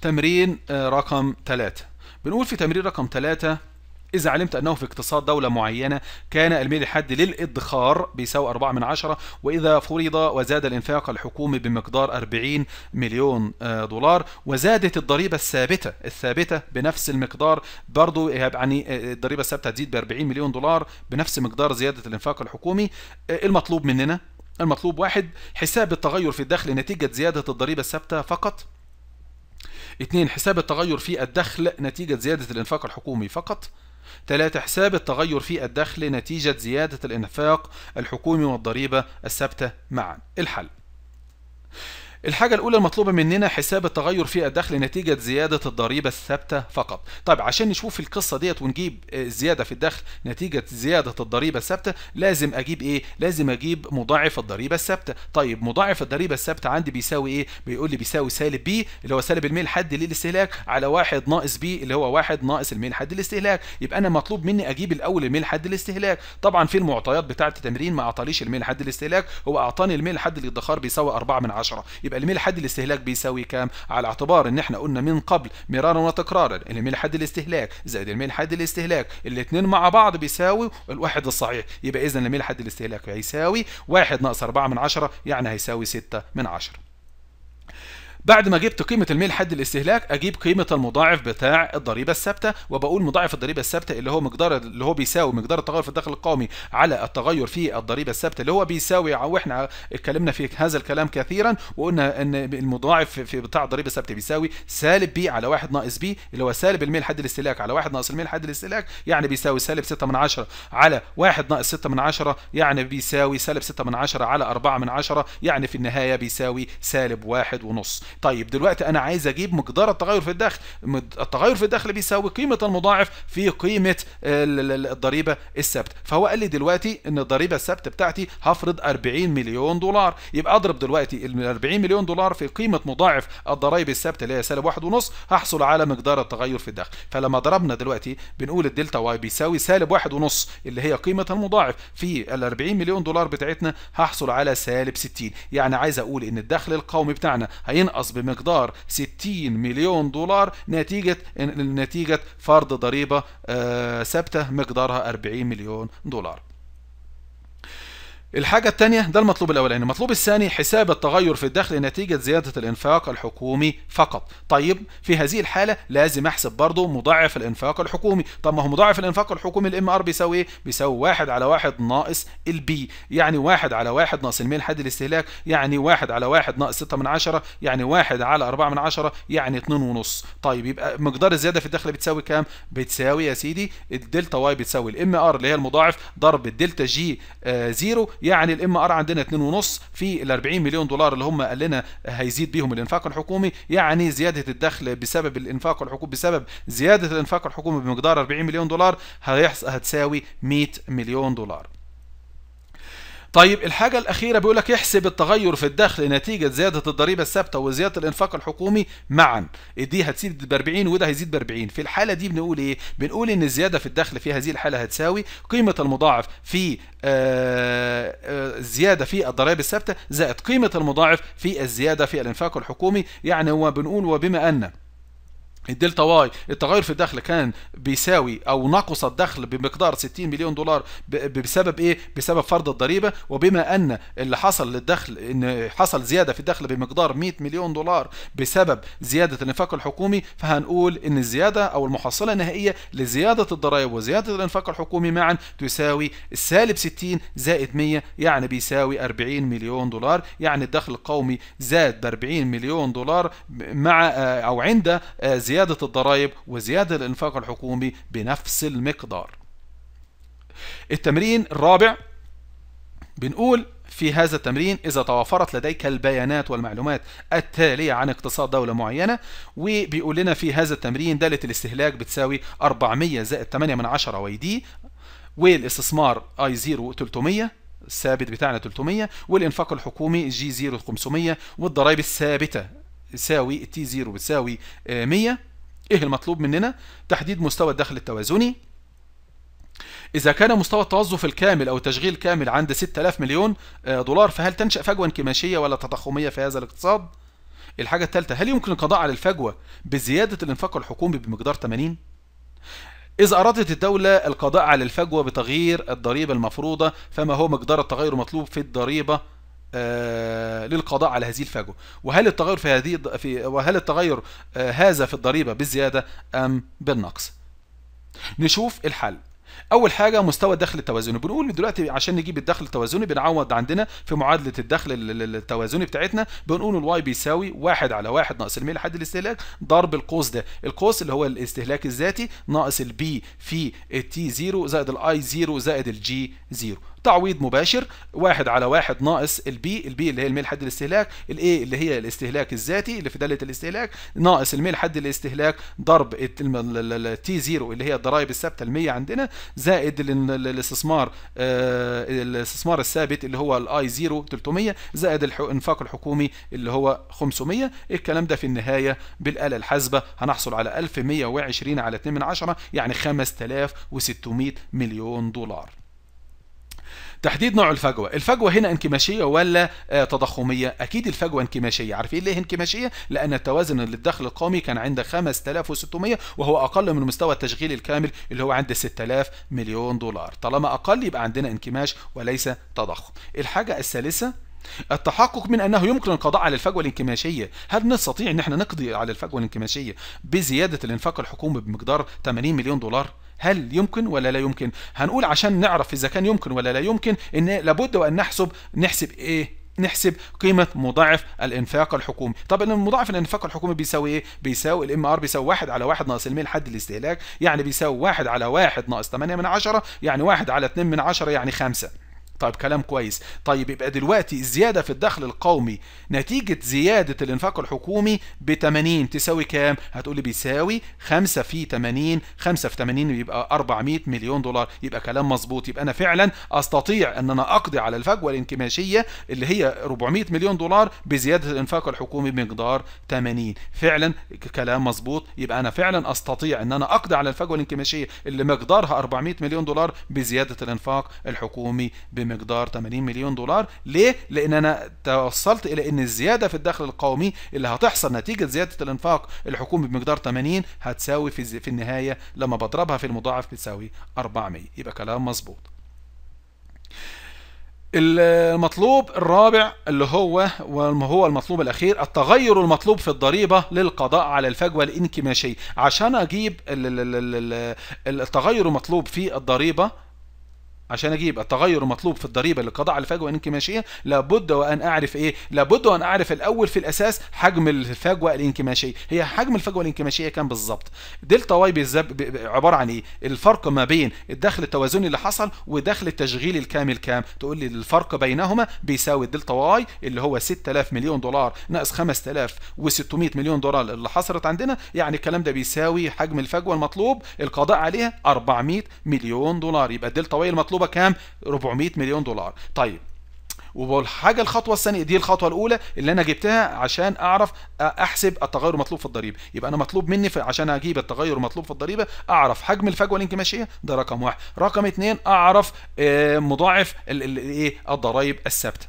تمرين آه، رقم 3 بنقول في تمرين رقم 3 إذا علمت أنه في اقتصاد دولة معينة كان الميل الحد للإدخار بيساوي 4 من عشرة وإذا فرض وزاد الإنفاق الحكومي بمقدار 40 مليون آه، دولار وزادت الضريبة الثابتة الثابتة بنفس المقدار برضو يعني آه، الضريبة الثابتة تزيد ب 40 مليون دولار بنفس مقدار زيادة الإنفاق الحكومي المطلوب مننا المطلوب واحد حساب التغير في الدخل نتيجة زيادة الضريبة الثابتة فقط اثنين حساب التغير في الدخل نتيجة زيادة الإنفاق الحكومي فقط ثلاثة حساب التغير في الدخل نتيجة زيادة الإنفاق الحكومي والضريبة الثابتة معا الحل الحاجة الأولى المطلوبة مننا حساب التغير في الدخل نتيجة زيادة الضريبة الثابتة فقط. طيب عشان نشوف القصة ديت ونجيب آه، زيادة في الدخل نتيجة زيادة الضريبة الثابتة لازم أجيب إيه؟ لازم أجيب مضاعف الضريبة الثابتة. طيب مضاعف الضريبة الثابتة عندي بيساوي إيه؟ بيقول لي بيساوي سالب بي اللي هو سالب الميل حد للاستهلاك على واحد ناقص بي اللي هو واحد ناقص الميل حد للاستهلاك. يبقى أنا مطلوب مني أجيب الأول الميل حد للاستهلاك. طبعا في المعطيات بتاعة التمرين ما أعطاليش الميل حد للاستهلاك هو أعطاني الميل حد للادخار بيساوي 4 من 10. يبقى الميل الحد الاستهلاك بيساوي كام على اعتبار ان احنا قلنا من قبل مرارا وتكرارا الميل الحد الاستهلاك زائد الميل الحد الاستهلاك الاثنين مع بعض بيساوي الواحد الصحيح يبقى اذا الميل الحد الاستهلاك هيساوي 1 ناقص 4 من 10 يعني هيساوي 6 من 10 بعد ما جبت قيمه الميل حد الاستهلاك اجيب قيمه المضاعف بتاع الضريبه الثابته وبقول مضاعف الضريبه الثابته اللي هو مقدار اللي هو بيساوي مقدار التغير في الدخل القومي على التغير في الضريبه الثابته اللي هو بيساوي واحنا اتكلمنا في هذا الكلام كثيرا وقلنا ان المضاعف في بتاع الضريبه الثابته بيساوي سالب بي على واحد ناقص بي اللي هو سالب الميل حد الاستهلاك على واحد ناقص الميل حد الاستهلاك يعني بيساوي سالب 6 من 10 على واحد ناقص 6 من 10 يعني بيساوي سالب 6 من 10 على 4 من 10 يعني في النهايه بيساوي سالب واحد ونص طيب دلوقتي انا عايز اجيب مقدار التغير في الدخل التغير في الدخل بيساوي قيمه المضاعف في قيمه الضريبه الثابته فهو قال لي دلوقتي ان الضريبه الثابته بتاعتي هفرض 40 مليون دولار يبقى اضرب دلوقتي ال 40 مليون دولار في قيمه مضاعف الضرائب الثابته اللي هي سالب واحد ونص هحصل على مقدار التغير في الدخل فلما ضربنا دلوقتي بنقول الدلتا واي بيساوي سالب واحد ونص اللي هي قيمه المضاعف في ال 40 مليون دولار بتاعتنا هحصل على سالب 60 يعني عايز اقول ان الدخل القومي بتاعنا هينقص ينقص بمقدار 60 مليون دولار نتيجة نتيجة فرض ضريبة آه، ثابتة مقدارها 40 مليون دولار الحاجة الثانية ده المطلوب الأولاني، المطلوب الثاني حساب التغير في الدخل نتيجة زيادة الإنفاق الحكومي فقط، طيب في هذه الحالة لازم أحسب برضه مضاعف الإنفاق الحكومي، طب ما هو مضاعف الإنفاق الحكومي الإم آر بيساوي إيه؟ بيساوي واحد على واحد ناقص البي، يعني واحد على واحد ناقص الميل لحد الاستهلاك، يعني واحد على واحد ناقص ستة من عشرة، يعني واحد على أربعة من عشرة، يعني اتنين ونص، طيب يبقى مقدار الزيادة في الدخل بتساوي كام؟ بتساوي يا سيدي الدلتا واي بتساوي الإم آر اللي هي المضاعف ضرب الدلتا جي آه زيرو يعني الام ار عندنا 2.5 في ال 40 مليون دولار اللي هم قال لنا هيزيد بيهم الانفاق الحكومي يعني زياده الدخل بسبب الانفاق الحكومي بسبب زياده الانفاق الحكومي بمقدار 40 مليون دولار هتساوي 100 مليون دولار طيب الحاجة الأخيرة بيقول لك احسب التغير في الدخل نتيجة زيادة الضريبة الثابتة وزيادة الإنفاق الحكومي معا دي هتزيد ب 40 وده هيزيد ب 40 في الحالة دي بنقول إيه؟ بنقول إن الزيادة في الدخل في هذه الحالة هتساوي قيمة المضاعف في الزيادة آه، آه، في الضرائب الثابتة زائد قيمة المضاعف في الزيادة في الإنفاق الحكومي يعني هو بنقول وبما أن الدلتا واي التغير في الدخل كان بيساوي او نقص الدخل بمقدار 60 مليون دولار بسبب ايه بسبب فرض الضريبه وبما ان اللي حصل للدخل ان حصل زياده في الدخل بمقدار 100 مليون دولار بسبب زياده الانفاق الحكومي فهنقول ان الزياده او المحصله النهائيه لزياده الضرائب وزياده الانفاق الحكومي معا تساوي السالب 60 زائد 100 يعني بيساوي 40 مليون دولار يعني الدخل القومي زاد ب 40 مليون دولار مع آه، او عند زيادة زيادة الضرائب وزيادة الإنفاق الحكومي بنفس المقدار التمرين الرابع بنقول في هذا التمرين إذا توفرت لديك البيانات والمعلومات التالية عن اقتصاد دولة معينة وبيقول لنا في هذا التمرين دالة الاستهلاك بتساوي 400 زائد 8 من 10 واي دي والاستثمار اي 0 300 الثابت بتاعنا 300 والإنفاق الحكومي جي 0 500 والضرائب الثابتة يساوي تي زيرو بتساوي 100 آه، ايه المطلوب مننا تحديد مستوى الدخل التوازني إذا كان مستوى التوظف الكامل أو التشغيل الكامل عند 6000 مليون آه، دولار فهل تنشأ فجوة انكماشية ولا تضخمية في هذا الاقتصاد؟ الحاجة الثالثة هل يمكن القضاء على الفجوة بزيادة الإنفاق الحكومي بمقدار 80؟ إذا أرادت الدولة القضاء على الفجوة بتغيير الضريبة المفروضة فما هو مقدار التغير المطلوب في الضريبة آه، للقضاء على هذه الفجوة وهل التغير في هذه في وهل التغير آه، هذا في الضريبة بالزيادة أم بالنقص نشوف الحل اول حاجه مستوى الدخل التوازني بنقول دلوقتي عشان نجيب الدخل التوازني بنعوض عندنا في معادله الدخل التوازني بتاعتنا بنقول الواي بيساوي 1 على 1 ناقص الميل لحد الاستهلاك ضرب القوس ده القوس اللي هو الاستهلاك الذاتي ناقص البي في التي 0 زائد الاي 0 زائد الجي 0 تعويض مباشر واحد على واحد ناقص البي البي اللي هي الميل حد الاستهلاك الاي اللي هي الاستهلاك الذاتي اللي في داله الاستهلاك ناقص الميل حد الاستهلاك ضرب التي زيرو اللي هي الضرائب الثابته ال 100 عندنا زائد الاستثمار آه، الاستثمار الثابت اللي هو الاي زيرو 300 زائد الانفاق الحكومي اللي هو 500 الكلام ده في النهايه بالاله الحاسبه هنحصل على 1120 على 2 من 10 يعني 5600 مليون دولار تحديد نوع الفجوه الفجوه هنا انكماشيه ولا آه، تضخميه اكيد الفجوه انكماشيه عارفين ليه انكماشيه لان التوازن للدخل القومي كان عند 5600 وهو اقل من مستوى التشغيل الكامل اللي هو عند 6000 مليون دولار طالما اقل يبقى عندنا انكماش وليس تضخم الحاجه الثالثه التحقق من انه يمكن القضاء على الفجوه الانكماشيه، هل نستطيع ان احنا نقضي على الفجوه الانكماشيه بزياده الانفاق الحكومي بمقدار 80 مليون دولار؟ هل يمكن ولا لا يمكن هنقول عشان نعرف إذا كان يمكن ولا لا يمكن إن لابد وأن نحسب نحسب إيه نحسب قيمة مضاعف الإنفاق الحكومي طب المضاعف الإنفاق الحكومي بيساوي إيه؟ بيساوي الام ار بيساوي 1 على 1 ناقص الميل حد الاستهلاك يعني بيساوي 1 على 1 ناقص 8 من 10 يعني 1 على 2 من 10 يعني 5 طيب كلام كويس طيب يبقى دلوقتي الزيادة في الدخل القومي نتيجة زيادة الانفاق الحكومي ب 80 تساوي كام هتقول لي بيساوي 5 في 80 5 في 80 بيبقى 400 مليون دولار يبقى كلام مظبوط يبقى أنا فعلا أستطيع أن أنا أقضي على الفجوة الانكماشية اللي هي 400 مليون دولار بزيادة الانفاق الحكومي بمقدار 80 فعلا كلام مظبوط يبقى أنا فعلا أستطيع أن أنا أقضي على الفجوة الانكماشية اللي مقدارها 400 مليون دولار بزيادة الانفاق الحكومي بمقدار بمقدار 80 مليون دولار ليه؟ لأن أنا توصلت إلى أن الزيادة في الدخل القومي اللي هتحصل نتيجة زيادة الإنفاق الحكومي بمقدار 80 هتساوي في, في النهاية لما بضربها في المضاعف بتساوي 400 يبقى كلام مظبوط المطلوب الرابع اللي هو وهو المطلوب الاخير التغير المطلوب في الضريبه للقضاء على الفجوه الانكماشيه عشان اجيب التغير المطلوب في الضريبه عشان اجيب التغير المطلوب في الضريبه للقضاء على الفجوه الانكماشيه لابد وان اعرف ايه لابد وان اعرف الاول في الاساس حجم الفجوه الانكماشيه هي حجم الفجوه الانكماشيه كام بالظبط دلتا واي عباره عن ايه الفرق ما بين الدخل التوازني اللي حصل والدخل التشغيلي الكامل كام تقول لي الفرق بينهما بيساوي الدلتا واي اللي هو 6000 مليون دولار ناقص 5600 مليون دولار اللي حصلت عندنا يعني الكلام ده بيساوي حجم الفجوه المطلوب القضاء عليها 400 مليون دولار يبقى الدلتا واي المطلوب مطلوبه كام 400 مليون دولار طيب حاجة الخطوه الثانيه دي الخطوه الاولى اللي انا جبتها عشان اعرف احسب التغير المطلوب في الضريبه يبقى انا مطلوب مني عشان اجيب التغير المطلوب في الضريبه اعرف حجم الفجوه الانكماشيه ده رقم واحد رقم اثنين اعرف آه، مضاعف إيه؟ الضرايب الثابته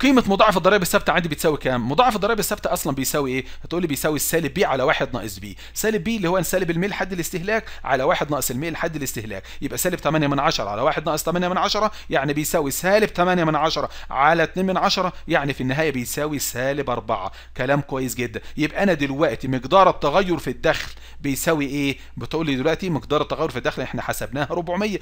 قيمه مضاعف الضرائب الثابته عندي بتساوي كام مضاعف الضرائب الثابته اصلا بيساوي ايه هتقول لي بيساوي السالب بي على واحد ناقص بي سالب بي اللي هو سالب الميل حد الاستهلاك على واحد ناقص الميل حد الاستهلاك يبقى سالب 8 من 10 على واحد ناقص 8 من 10 يعني بيساوي سالب 8 من 10 على 2 من 10 يعني في النهايه بيساوي سالب 4 كلام كويس جدا يبقى انا دلوقتي مقدار التغير في الدخل بيساوي ايه بتقول لي دلوقتي مقدار التغير في الدخل احنا حسبناها 400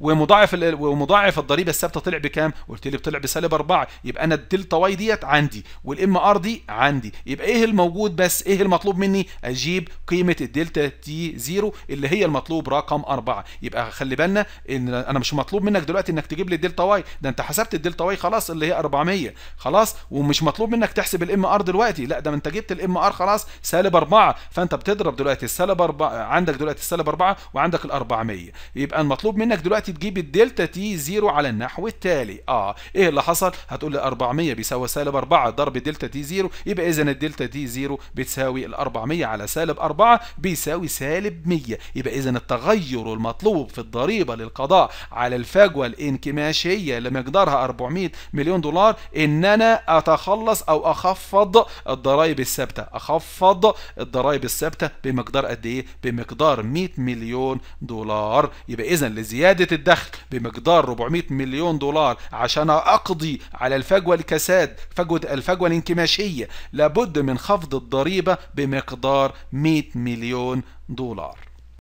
ومضاعف ومضاعف الضريبه الثابته طلع بكام قلت اللي لي طلع بسالب 4 يبقى انا الدلتا واي ديت عندي والام ار دي عندي يبقى ايه الموجود بس ايه المطلوب مني اجيب قيمه الدلتا تي 0 اللي هي المطلوب رقم 4 يبقى خلي بالنا ان انا مش مطلوب منك دلوقتي انك تجيب لي الدلتا واي ده انت حسبت الدلتا واي خلاص اللي هي 400 خلاص ومش مطلوب منك تحسب الام ار دلوقتي لا ده انت جبت الام ار خلاص سالب 4 فانت بتضرب دلوقتي السالب 4 عندك دلوقتي السالب 4 وعندك ال 400 يبقى المطلوب منك دلوقتي تجيب الدلتا تي 0 على النحو التالي اه ايه اللي حصل هتقول لي 400 بيساوي سالب 4 ضرب دلتا دي 0 يبقى اذا الدلتا دي 0 بتساوي ال 400 على سالب 4 بيساوي سالب 100 يبقى اذا التغير المطلوب في الضريبه للقضاء على الفجوه الانكماشيه اللي مقدارها 400 مليون دولار ان انا اتخلص او اخفض الضرائب الثابته اخفض الضرائب الثابته بمقدار قد ايه بمقدار 100 مليون دولار يبقى اذا لزياده الدخل بمقدار 400 مليون دولار عشان أنا أقضي على الفجوة الكساد فجوة الفجوة الانكماشية لابد من خفض الضريبة بمقدار 100 مليون دولار